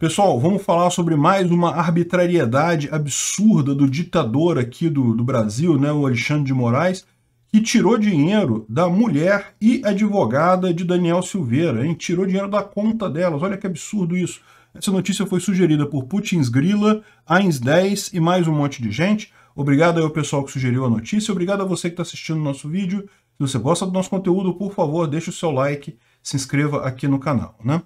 Pessoal, vamos falar sobre mais uma arbitrariedade absurda do ditador aqui do, do Brasil, né, o Alexandre de Moraes, que tirou dinheiro da mulher e advogada de Daniel Silveira, hein? Tirou dinheiro da conta delas. Olha que absurdo isso. Essa notícia foi sugerida por Putins Grila, Ains 10 e mais um monte de gente. Obrigado ao pessoal que sugeriu a notícia. Obrigado a você que está assistindo o nosso vídeo. Se você gosta do nosso conteúdo, por favor, deixe o seu like, se inscreva aqui no canal, né?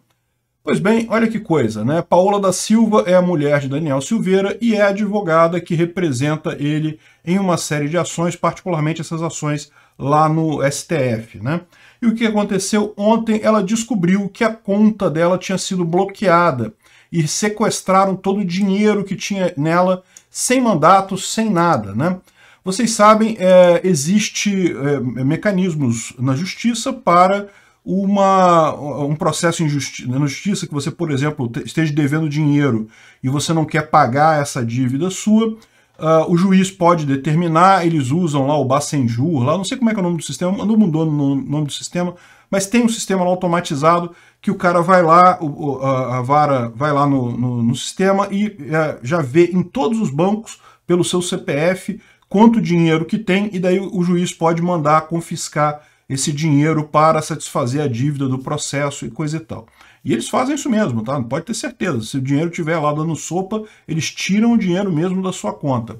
Pois bem, olha que coisa, né? Paola da Silva é a mulher de Daniel Silveira e é a advogada que representa ele em uma série de ações, particularmente essas ações lá no STF, né? E o que aconteceu ontem? Ela descobriu que a conta dela tinha sido bloqueada e sequestraram todo o dinheiro que tinha nela, sem mandato, sem nada, né? Vocês sabem, é, existe é, mecanismos na justiça para uma, um processo injusti na justiça que você, por exemplo, esteja devendo dinheiro e você não quer pagar essa dívida sua, uh, o juiz pode determinar, eles usam lá o Bacenjur, lá, não sei como é que é o nome do sistema, não mudou o nome do sistema, mas tem um sistema automatizado que o cara vai lá, o, a, a, vara vai lá no, no, no sistema e é, já vê em todos os bancos, pelo seu CPF, quanto dinheiro que tem, e daí o juiz pode mandar confiscar esse dinheiro para satisfazer a dívida do processo e coisa e tal. E eles fazem isso mesmo, tá? Não pode ter certeza. Se o dinheiro estiver lá dando sopa, eles tiram o dinheiro mesmo da sua conta.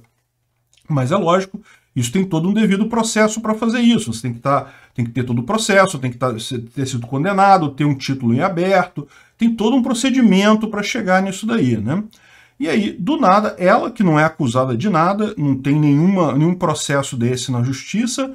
Mas é lógico, isso tem todo um devido processo para fazer isso. Você tem que, tá, tem que ter todo o processo, tem que tá, ter sido condenado, ter um título em aberto, tem todo um procedimento para chegar nisso daí, né? E aí, do nada, ela, que não é acusada de nada, não tem nenhuma, nenhum processo desse na justiça,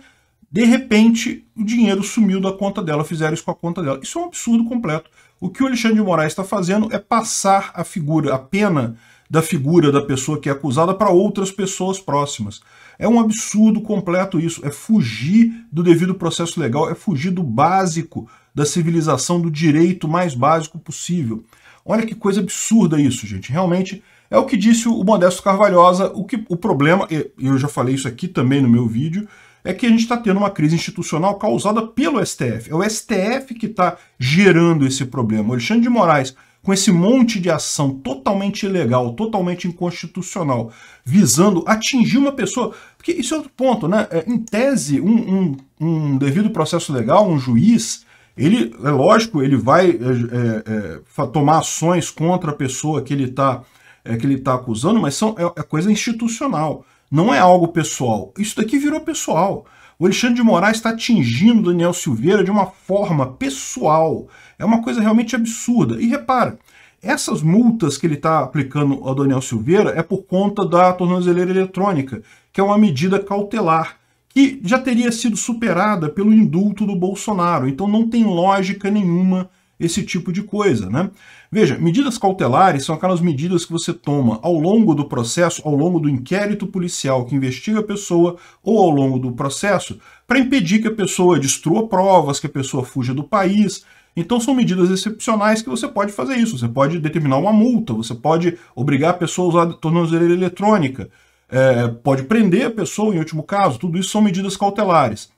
de repente, o dinheiro sumiu da conta dela, fizeram isso com a conta dela. Isso é um absurdo completo. O que o Alexandre de Moraes está fazendo é passar a figura, a pena da figura da pessoa que é acusada para outras pessoas próximas. É um absurdo completo isso. É fugir do devido processo legal, é fugir do básico da civilização, do direito mais básico possível. Olha que coisa absurda isso, gente. Realmente é o que disse o Modesto Carvalhosa. O, que, o problema, eu já falei isso aqui também no meu vídeo, é que a gente está tendo uma crise institucional causada pelo STF. É o STF que está gerando esse problema. O Alexandre de Moraes, com esse monte de ação totalmente ilegal, totalmente inconstitucional, visando atingir uma pessoa. Porque isso é outro ponto, né? É, em tese, um, um, um devido processo legal, um juiz. Ele, é lógico, ele vai é, é, é tomar ações contra a pessoa que ele está é, que ele está acusando, mas são, é, é coisa institucional. Não é algo pessoal. Isso daqui virou pessoal. O Alexandre de Moraes está atingindo Daniel Silveira de uma forma pessoal. É uma coisa realmente absurda. E repara, essas multas que ele está aplicando ao Daniel Silveira é por conta da tornozeleira eletrônica, que é uma medida cautelar, que já teria sido superada pelo indulto do Bolsonaro. Então não tem lógica nenhuma esse tipo de coisa, né? Veja, medidas cautelares são aquelas medidas que você toma ao longo do processo, ao longo do inquérito policial que investiga a pessoa ou ao longo do processo, para impedir que a pessoa destrua provas, que a pessoa fuja do país. Então são medidas excepcionais que você pode fazer isso. Você pode determinar uma multa, você pode obrigar a pessoa a usar a tornozeleira eletrônica, é, pode prender a pessoa em último caso, tudo isso são medidas cautelares.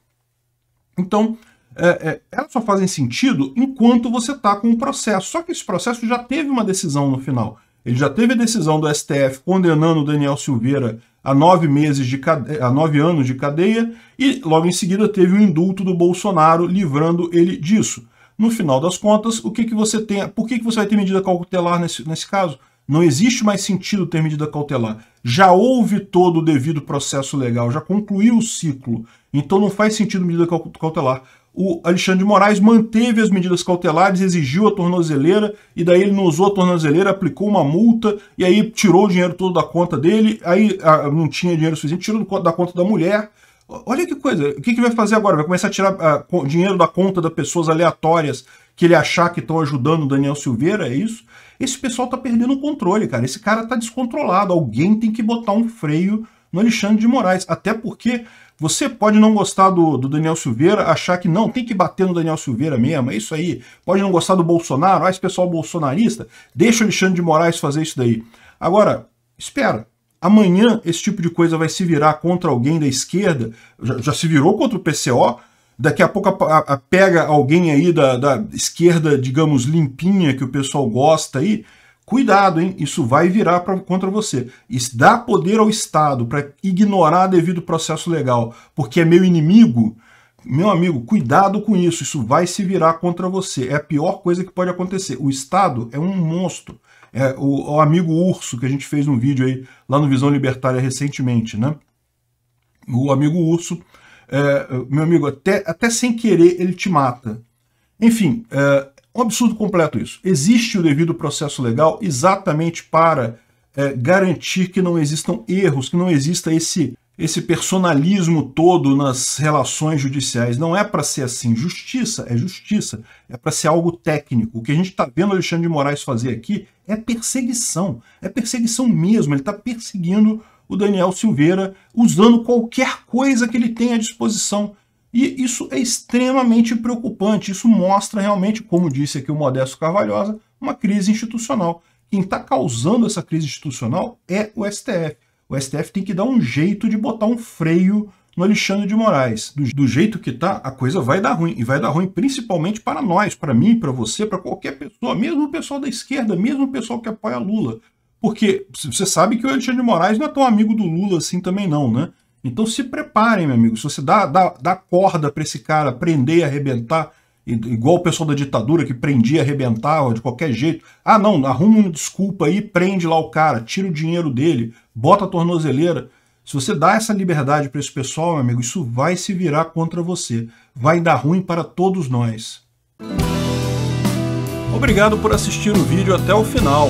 Então, é, é, elas só fazem sentido enquanto você está com o processo. Só que esse processo já teve uma decisão no final. Ele já teve a decisão do STF condenando o Daniel Silveira a nove, meses de a nove anos de cadeia e logo em seguida teve o indulto do Bolsonaro livrando ele disso. No final das contas, o que, que você tem? Por que, que você vai ter medida cautelar nesse, nesse caso? Não existe mais sentido ter medida cautelar. Já houve todo o devido processo legal, já concluiu o ciclo. Então não faz sentido medida cautelar o Alexandre de Moraes manteve as medidas cautelares, exigiu a tornozeleira, e daí ele não usou a tornozeleira, aplicou uma multa, e aí tirou o dinheiro todo da conta dele, aí ah, não tinha dinheiro suficiente, tirou da conta da mulher. Olha que coisa, o que, que vai fazer agora? Vai começar a tirar ah, dinheiro da conta das pessoas aleatórias que ele achar que estão ajudando o Daniel Silveira, é isso? Esse pessoal está perdendo o controle, cara. Esse cara está descontrolado. Alguém tem que botar um freio no Alexandre de Moraes. Até porque você pode não gostar do, do, Daniel Silveira, achar que não, tem que bater no Daniel Silveira mesmo, é isso aí. Pode não gostar do Bolsonaro, ah, esse pessoal bolsonarista, deixa o Alexandre de Moraes fazer isso daí. Agora, espera. Amanhã esse tipo de coisa vai se virar contra alguém da esquerda, já, já se virou contra o PCO, daqui a pouco a, a, pega alguém aí da, da esquerda, digamos, limpinha, que o pessoal gosta aí, Cuidado, hein? Isso vai virar pra, contra você. Isso dá poder ao Estado para ignorar devido processo legal, porque é meu inimigo. Meu amigo, cuidado com isso. Isso vai se virar contra você. É a pior coisa que pode acontecer. O Estado é um monstro. É o, o amigo urso que a gente fez um vídeo aí lá no Visão Libertária recentemente, né? O amigo urso, é, meu amigo, até, até sem querer ele te mata. Enfim, é, um absurdo completo isso. Existe o devido processo legal exatamente para é, garantir que não existam erros, que não exista esse, esse personalismo todo nas relações judiciais. Não é para ser assim. Justiça é justiça. É para ser algo técnico. O que a gente está vendo Alexandre de Moraes fazer aqui é perseguição. É perseguição mesmo. Ele está perseguindo o Daniel Silveira usando qualquer coisa que ele tem à disposição e isso é extremamente preocupante. Isso mostra realmente, como disse aqui o Modesto Carvalhosa, uma crise institucional. Quem está causando essa crise institucional é o STF. O STF tem que dar um jeito de botar um freio no Alexandre de Moraes. Do, do jeito que está, a coisa vai dar ruim. E vai dar ruim principalmente para nós, para mim, para você, para qualquer pessoa, mesmo o pessoal da esquerda, mesmo o pessoal que apoia Lula. Porque você sabe que o Alexandre de Moraes não é tão amigo do Lula assim também, não, né? Então se preparem, meu amigo. Se você dá, dá, dá corda para esse cara prender e arrebentar, igual o pessoal da ditadura que prendia e arrebentava de qualquer jeito. Ah, não, arruma uma desculpa aí, prende lá o cara, tira o dinheiro dele, bota a tornozeleira. Se você dá essa liberdade para esse pessoal, meu amigo, isso vai se virar contra você. Vai dar ruim para todos nós. Obrigado por assistir o vídeo até o final.